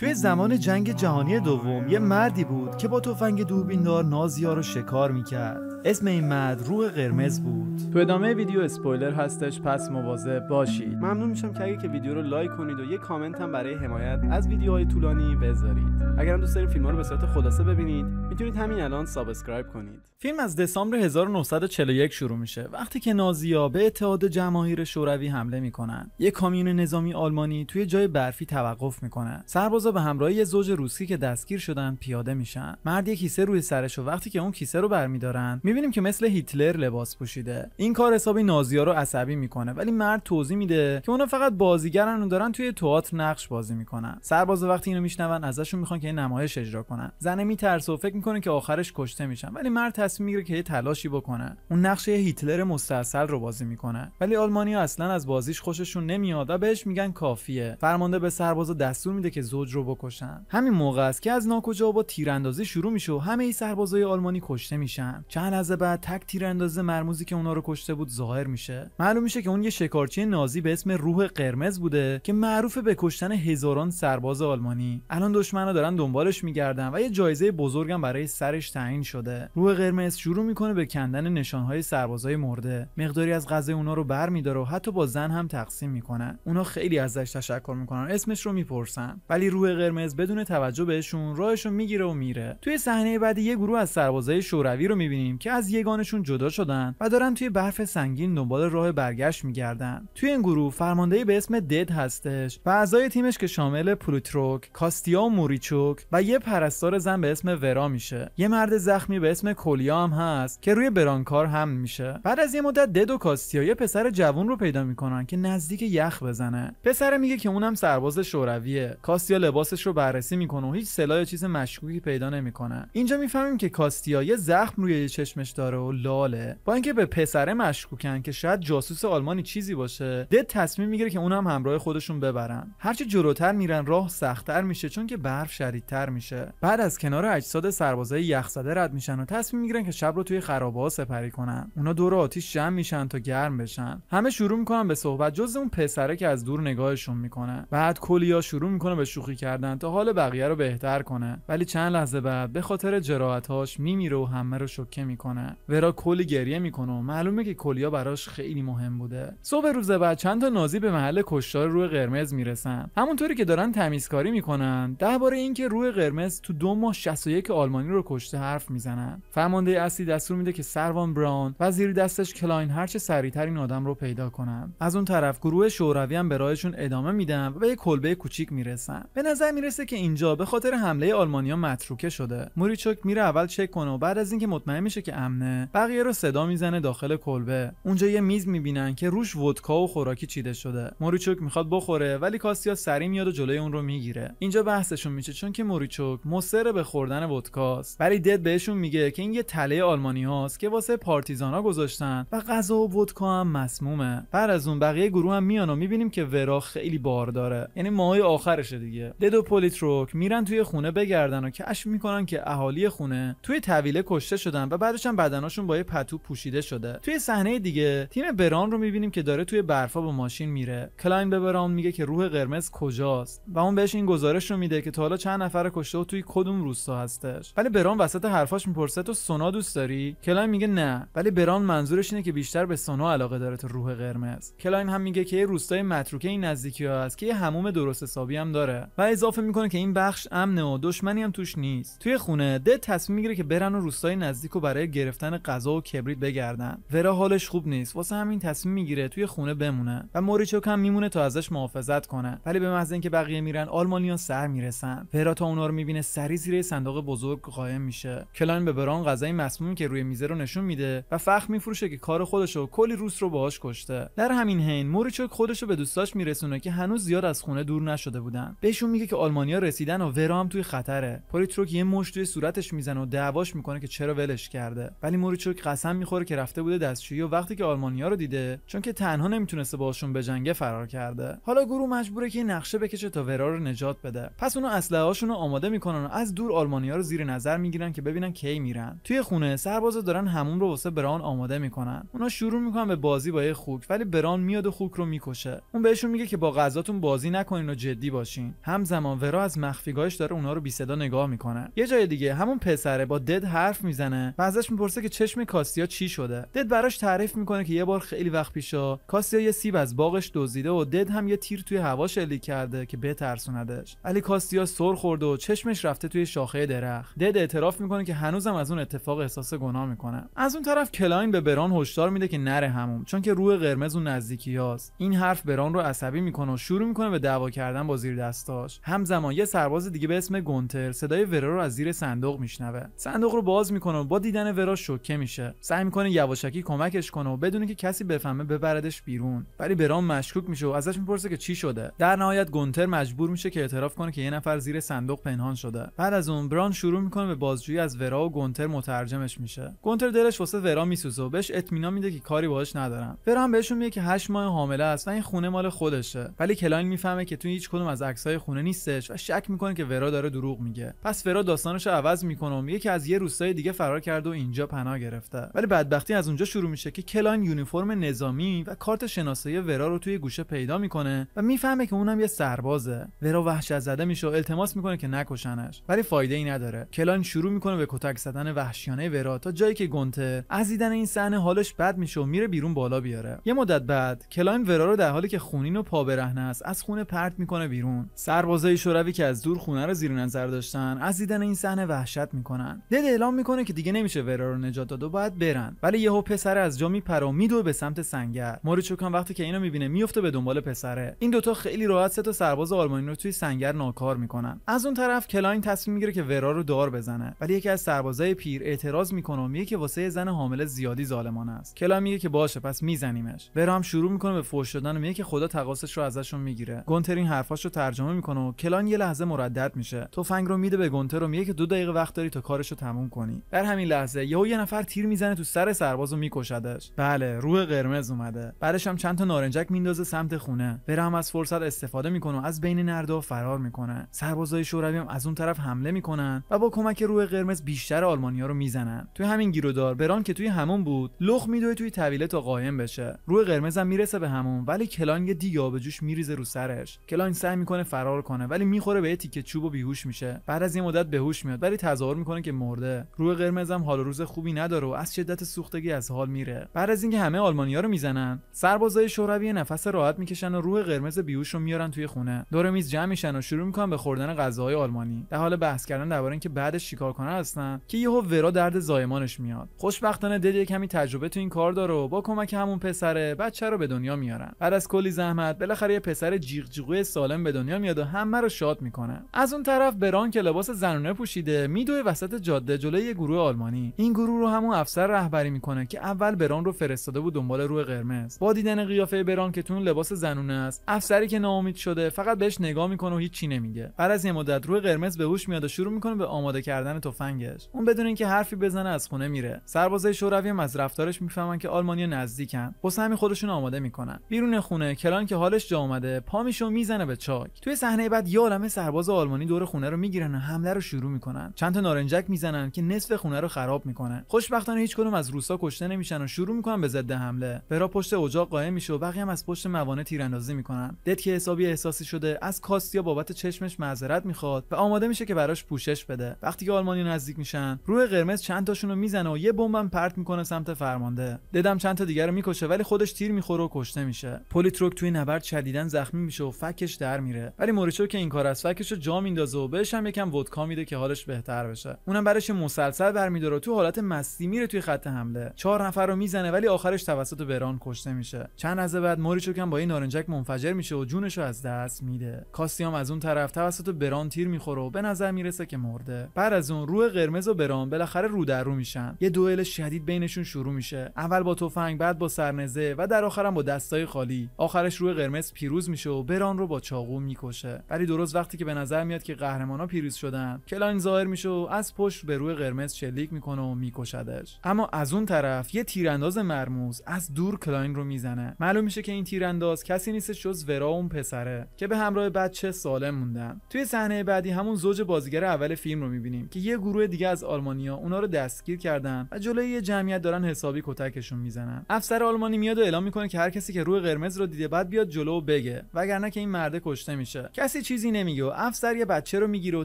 توی زمان جنگ جهانی دوم یه مردی بود که با تفنگ دوربیندار نازیا رو شکار میکرد اسم این مرد روح قرمز بود تو ادامه ویدیو اسپویلر هستش پس مواظب باشید ممنون میشم که اگه که ویدیو رو لایک کنید و یه کامنت هم برای حمایت از ویدیوهای طولانی بذارید اگر هم دوست دارید فیلم ها رو به صورت خلاصه ببینید میتونید همین الان سابسکرایب کنید فیلم از دسامبر 1941 شروع میشه وقتی که نازی‌ها به اتحاد جماهیر شوروی حمله میکنن یه کامیون نظامی آلمانی توی جای برفی توقف میکنن سربازا به همراه یه زوج روسی که دستگیر شدن پیاده میشن مرد یه کیسه روی سرش و وقتی که اون کیسه رو برمیدارن میبینیم که مثل هیتلر لباس پوشیده این کار حسابی نازیا رو عصبی میکنه ولی مرد توضیح میده که اونا فقط بازیگرن و دارن توی تئاتر نقش بازی میکنن سرباز وقتی اینو میشنون ازشون میخوان که یه نمایش اجرا کنن زنه میترسه و فکر میکنه که آخرش کشته میشن ولی مرد تصمیم میگیره که یه تلاشی بکنه اون نقش هیتلر مستاصل رو بازی میکنه ولی آلمانیا اصلا از بازیش خوششون نمیاد و بهش میگن کافیه فرمانده به سربازا دستور میده که زوج رو بکشن همین موقع است که از ناکجا با تیراندازی شروع میشه و همه سربازای آلمانی کشته میشن چند لحظه بعد تک تیرانداز مرموزی که اونا رو کشته بود ظاهر میشه معلوم میشه که اون یه شکارچی نازی به اسم روح قرمز بوده که معروف به کشتن هزاران سرباز آلمانی الان دشمنا دارن دنبالش میگردن و یه جایزه بزرگم برای سرش تعیین شده روح قرمز شروع میکنه به کندن نشانهای سربازای مرده مقداری از غذای اونا رو برمیداره و حتی با زن هم تقسیم میکنه اونا خیلی ازش تشکر میکنن اسمش رو میپرسن ولی روح قرمز بدون توجه بهشون راهش رو میگیره و میره توی صحنه بعدی یه گروه از سربازای شوروی رو میبینیم که که از یگانشون جدا شدن و دارن توی برف سنگین دنبال راه برگشت میگردن توی این گروه فرماندهی به اسم دد هستش و اعضای تیمش که شامل پلوتروک کاستیا و موریچوک و یه پرستار زن به اسم ورا میشه یه مرد زخمی به اسم کولیا هم هست که روی برانکار هم میشه بعد از یه مدت دد و کاستیا یه پسر جوون رو پیدا میکنن که نزدیک یخ بزنه پسر میگه که اونم سرباز شورویه کاستیا لباسش رو بررسی میکنه و هیچ سلاح چیز مشکوکی پیدا نمیکنه اینجا میفهمیم که کاستیا یه زخم روی چشم چشمش داره و لاله با اینکه به پسره مشکوکن که شاید جاسوس آلمانی چیزی باشه دد تصمیم میگیره که اونم همراه خودشون ببرن هرچی جلوتر میرن راه سختتر میشه چون که برف شدیدتر میشه بعد از کنار اجساد سربازای یخزده رد میشن و تصمیم میگیرن که شب رو توی خرابه ها سپری کنن اونا دور آتیش جمع میشن تا گرم بشن همه شروع میکنن به صحبت جز اون پسره که از دور نگاهشون میکنه بعد کلیا شروع میکنه به شوخی کردن تا حال بقیه رو بهتر کنه ولی چند لحظه بعد به خاطر جراحتاش میمیره و همه رو شوکه میکنه ورا کلی گریه میکنه و معلومه که کلیا براش خیلی مهم بوده صبح روز بعد چند تا نازی به محل کشتار روی قرمز میرسن همونطوری که دارن تمیزکاری میکنن درباره اینکه روی قرمز تو دو ماه 61 آلمانی رو کشته حرف میزنن فرمانده اصلی دستور میده که سروان براون و زیر دستش کلاین هرچه سریعتر این آدم رو پیدا کنن از اون طرف گروه شوروی هم به راهشون ادامه میدن و به کلبه کوچیک میرسن به نظر میرسه که اینجا به خاطر حمله آلمانیا متروکه شده موریچوک میره اول چک کنه و بعد از اینکه مطمئن میشه که امنه بقیه رو صدا میزنه داخل کلبه اونجا یه میز میبینن که روش ودکا و خوراکی چیده شده موریچوک میخواد بخوره ولی کاسیا سری میاد و جلوی اون رو میگیره اینجا بحثشون میشه چون که موریچوک مصر به خوردن ودکاست ولی دد بهشون میگه که این یه تله آلمانی هاست که واسه پارتیزانا گذاشتن و غذا و ودکا هم مسمومه بعد از اون بقیه گروه هم میان و میبینیم که ورا خیلی بار داره یعنی ماهای آخرشه دیگه دد و پولیتروک میرن توی خونه بگردن و کشف میکنن که اهالی خونه توی طویله کشته شدن و بعدش هم بدناشون با یه پتو پوشیده شده توی صحنه دیگه تیم بران رو میبینیم که داره توی برفا با ماشین میره کلاین به بران میگه که روح قرمز کجاست و اون بهش این گزارش رو میده که تا حالا چند نفر کشته و توی کدوم روستا هستش ولی بران وسط حرفاش میپرسه تو سونا دوست داری کلاین میگه نه ولی بران منظورش اینه که بیشتر به سونا علاقه داره تو روح قرمز کلاین هم میگه که یه روستای متروکه این نزدیکی است که یه حموم درست حسابی هم داره و اضافه میکنه که این بخش امن و دشمنی هم توش نیست توی خونه د تصمیم میگیره که برن و روستای نزدیک و برای گرفتن غذا و کبریت بگردن ورا حالش خوب نیست واسه همین تصمیم میگیره توی خونه بمونه و موریچو کم میمونه تا ازش محافظت کنه ولی به محض اینکه بقیه میرن آلمانیان سر میرسن ورا تا اونا رو میبینه سری زیر صندوق بزرگ قایم میشه کلاین به بران غذای مسمومی که روی میزه رو نشون میده و فخ میفروشه که کار خودشو کلی روس رو باهاش کشته در همین حین موریچوک خودشو به دوستاش میرسونه که هنوز زیاد از خونه دور نشده بودن بهشون میگه که آلمانیا رسیدن و ورا هم توی خطره پولیتروک یه مش توی صورتش میزنه و دعواش میکنه که چرا ولش کرده کرده ولی موریچوک قسم میخوره که رفته بوده دستشویی و وقتی که آلمانیا رو دیده چون که تنها نمیتونسته باشون بجنگه فرار کرده حالا گروه مجبوره که نقشه بکشه تا ورا رو نجات بده پس اونا اسلحه رو آماده میکنن و از دور آلمانیا رو زیر نظر میگیرن که ببینن کی میرن توی خونه سربازا دارن همون رو واسه بران آماده میکنن اونا شروع میکنن به بازی با یه خوک ولی بران میاد و خوک رو میکشه اون بهشون میگه که با غذاتون بازی نکنین و جدی باشین همزمان ورا از مخفیگاهش داره اونا رو بی صدا نگاه میکنه یه جای دیگه همون پسره با دد حرف میزنه و میپرسه که چشم کاستیا چی شده دد براش تعریف میکنه که یه بار خیلی وقت پیشا کاستیا یه سیب از باغش دزدیده و دد هم یه تیر توی هوا شلیک کرده که بترسوندش علی کاستیا سر خورده و چشمش رفته توی شاخه درخت دد اعتراف میکنه که هنوزم از اون اتفاق احساس گناه میکنه از اون طرف کلاین به بران هشدار میده که نره همون چون که روح قرمز اون نزدیکی این حرف بران رو عصبی میکنه و شروع میکنه به دعوا کردن با زیر دستاش همزمان یه سرباز دیگه به اسم گونتر صدای ورا رو از زیر صندوق میشنوه صندوق رو باز میکنه و با دیدن ورا شوکه میشه سعی میکنه یواشکی کمکش کنه و بدون که کسی بفهمه ببردش بیرون ولی برام مشکوک میشه و ازش میپرسه که چی شده در نهایت گونتر مجبور میشه که اعتراف کنه که یه نفر زیر صندوق پنهان شده بعد از اون بران شروع میکنه به بازجویی از ورا و گونتر مترجمش میشه گونتر دلش واسه ورا میسوزه و بهش اطمینان میده که کاری باهاش ندارم. ورا هم بهشون میگه که هشت ماه حامله است و این خونه مال خودشه ولی کلاین میفهمه که تو هیچ کدوم از عکسای خونه نیستش و شک میکنه که ورا داره دروغ میگه پس ورا داستانشو عوض میکنه و میگه از یه روستای دیگه فرار کرد و اینجا پناه گرفته ولی بدبختی از اونجا شروع میشه که کلان یونیفرم نظامی و کارت شناسایی ورا رو توی گوشه پیدا میکنه و میفهمه که اونم یه سربازه ورا وحشت زده میشه و التماس میکنه که نکشنش ولی فایده ای نداره کلان شروع میکنه به کتک زدن وحشیانه ورا تا جایی که گنته از دیدن این صحنه حالش بد میشه و میره بیرون بالا بیاره یه مدت بعد کلان ورا رو در حالی که خونین و پا است از خونه پرت میکنه بیرون سربازای شوروی که از دور خونه رو زیر نظر داشتن از دیدن این صحنه وحشت میکنن دد اعلام میکنه که دیگه نمیشه ورا ماجرا رو نجات داد و باید برن ولی یهو پسر از جا میپره و میدوه به سمت سنگر موریچوکان وقتی که اینو میبینه میفته به دنبال پسره این دوتا خیلی راحت سه تا سرباز آلمانی رو توی سنگر ناکار میکنن از اون طرف کلاین تصمیم میگیره که ورا رو دار بزنه ولی یکی از سربازای پیر اعتراض میکنه و میگه که واسه زن حامله زیادی ظالمانه است کلاین میگه که باشه پس میزنیمش ورا هم شروع میکنه به فوش شدن و میگه که خدا تقاصش رو ازشون میگیره گونتر این حرفاش رو ترجمه میکنه و کلاین یه لحظه مردد میشه تفنگ رو میده به گونتر و میگه که دو دقیقه وقت داری تا کارش رو تموم کنی در همین لحظه یهو یه نفر تیر میزنه تو سر سربازو میکشدش بله روح قرمز اومده بعدش هم چند تا نارنجک میندازه سمت خونه برهم از فرصت استفاده میکنه و از بین نردا فرار میکنه سربازای شوروی هم از اون طرف حمله میکنن و با کمک روح قرمز بیشتر آلمانیا رو میزنن توی همین گیرودار بران که توی همون بود لخ میدوه توی طویله تا قایم بشه روح قرمز هم میرسه به همون ولی کلان یه دیگه جوش میریزه رو سرش کلان سعی میکنه فرار کنه ولی میخوره به یه تیکه چوب و بیهوش میشه بعد از یه مدت بهوش میاد ولی تظاهر میکنه که مرده روح قرمز هم حال روز خوبی نداره و از شدت سوختگی از حال میره بعد از اینکه همه آلمانیا رو میزنن سربازای شوروی نفس راحت میکشن و روح قرمز بیوش رو میارن توی خونه دور میز جمع میشن و شروع میکنن به خوردن غذاهای آلمانی در حال بحث کردن درباره اینکه بعدش چیکار کنن هستن که یهو ورا درد زایمانش میاد خوشبختانه دل کمی تجربه تو این کار داره و با کمک همون پسره بچه رو به دنیا میارن بعد از کلی زحمت بالاخره یه پسر جیغ سالم به دنیا میاد و همه رو شاد میکنه از اون طرف بران که لباس زنونه پوشیده میدوه وسط جاده جلوی یه گروه آلمانی این گروه رو همون افسر رهبری میکنه که اول بران رو فرستاده بود دنبال روی قرمز با دیدن قیافه بران که تو اون لباس زنونه است افسری که ناامید شده فقط بهش نگاه میکنه و هیچی نمیگه بعد از یه مدت روی قرمز به هوش میاد و شروع میکنه به آماده کردن تفنگش اون بدون اینکه حرفی بزنه از خونه میره سربازای شوروی هم از رفتارش میفهمن که آلمانیا نزدیکن پس همین خودشون آماده میکنن بیرون خونه کلان که حالش جا اومده پا میزنه به چاک توی صحنه بعد یه سرباز آلمانی دور خونه رو میگیرن و حمله رو شروع میکنن چند تا نارنجک میزنن که نصف خونه رو خراب میکنن خوشبختانه هیچ کدوم از روسا کشته نمیشن و شروع میکنن به ضد حمله برا پشت اجاق قایم میشه و بقیه هم از پشت موانع تیراندازی میکنن دت که حسابی احساسی شده از کاستیا بابت چشمش معذرت میخواد و آماده میشه که براش پوشش بده وقتی که آلمانی نزدیک میشن روح قرمز چند تاشونو رو میزنه و یه بمبم پرت میکنه سمت فرمانده ددم چند تا دیگر رو میکشه ولی خودش تیر میخوره و کشته میشه پلیتروک توی نبرد شدیدن زخمی میشه و فکش در میره ولی موریچو که این کار از فکش جا میندازه و بهش هم یکم ودکا میده که حالش بهتر بشه اونم برش مسلسل برمیداره تو حالت مسی میره توی خط حمله چهار نفر رو میزنه ولی آخرش توسط بران کشته میشه چند لحظه بعد موریچوکن با این نارنجک منفجر میشه و جونش رو از دست میده کاستیام از اون طرف توسط بران تیر میخوره و به نظر میرسه که مرده بعد از اون روح قرمز و بران بالاخره رو در رو میشن یه دوئل شدید بینشون شروع میشه اول با تفنگ بعد با سرنزه و در آخرم با دستای خالی آخرش روی قرمز پیروز میشه و بران رو با چاقو میکشه ولی درست وقتی که به نظر میاد که قهرمانا پیروز شدن کلاین ظاهر میشه و از پشت به روی قرمز شلیک میکنه و میکشدش اما از اون طرف یه تیرانداز مرموز از دور کلاین رو میزنه معلوم میشه که این تیرانداز کسی نیست جز ورا اون پسره که به همراه بچه سالم موندن توی صحنه بعدی همون زوج بازیگر اول فیلم رو میبینیم که یه گروه دیگه از آلمانیا اونا رو دستگیر کردن و جلوی یه جمعیت دارن حسابی کتکشون میزنن افسر آلمانی میاد و اعلام میکنه که هر کسی که روی قرمز رو دیده بعد بیاد جلو و بگه وگرنه که این مرده کشته میشه کسی چیزی نمیگه و افسر یه بچه رو میگیره و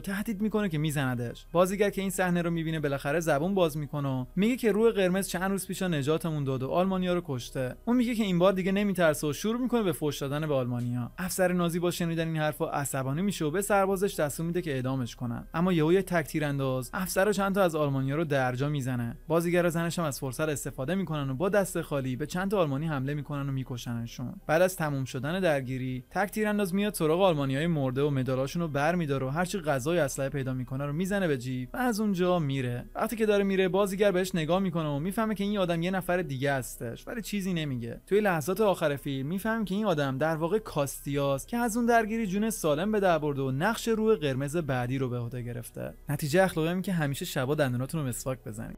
تهدید میکنه که میزندش بازیگر که این صحنه رو میبینه بالاخره زبون باز میکنه میگه که روی قرمز چند روز پیش نجاتمون داد و آلمانیا رو کشته اون میگه که این بار دیگه نمیترسه و شروع میکنه به فوش دادن به آلمانیا افسر نازی با شنیدن این حرفا عصبانی میشه و به سربازش دستور میده که اعدامش کنن اما یهو یه تکتیر انداز افسر چند تا از آلمانیا رو درجا میزنه بازیگر زنش هم از فرصت استفاده میکنن و با دست خالی به چند تا آلمانی حمله میکنن و میکشنشون بعد از تموم شدن درگیری تک تیرانداز میاد سراغ آلمانیای مرده و مدالاشون رو برمیداره و هرچی غذای اسلحه پیدا میکنه رو میزنه به جیب و از اونجا میره وقتی که داره میره بازیگر بهش نگاه میکنه و میفهمه که این آدم یه نفر دیگه هستش ولی چیزی نمیگه توی لحظات آخر فیلم میفهمیم که این آدم در واقع کاستیاس که از اون درگیری جون سالم به در برده و نقش روح قرمز بعدی رو به عهده گرفته نتیجه اخلاقی که همیشه شبا دندوناتون رو مسواک بزنید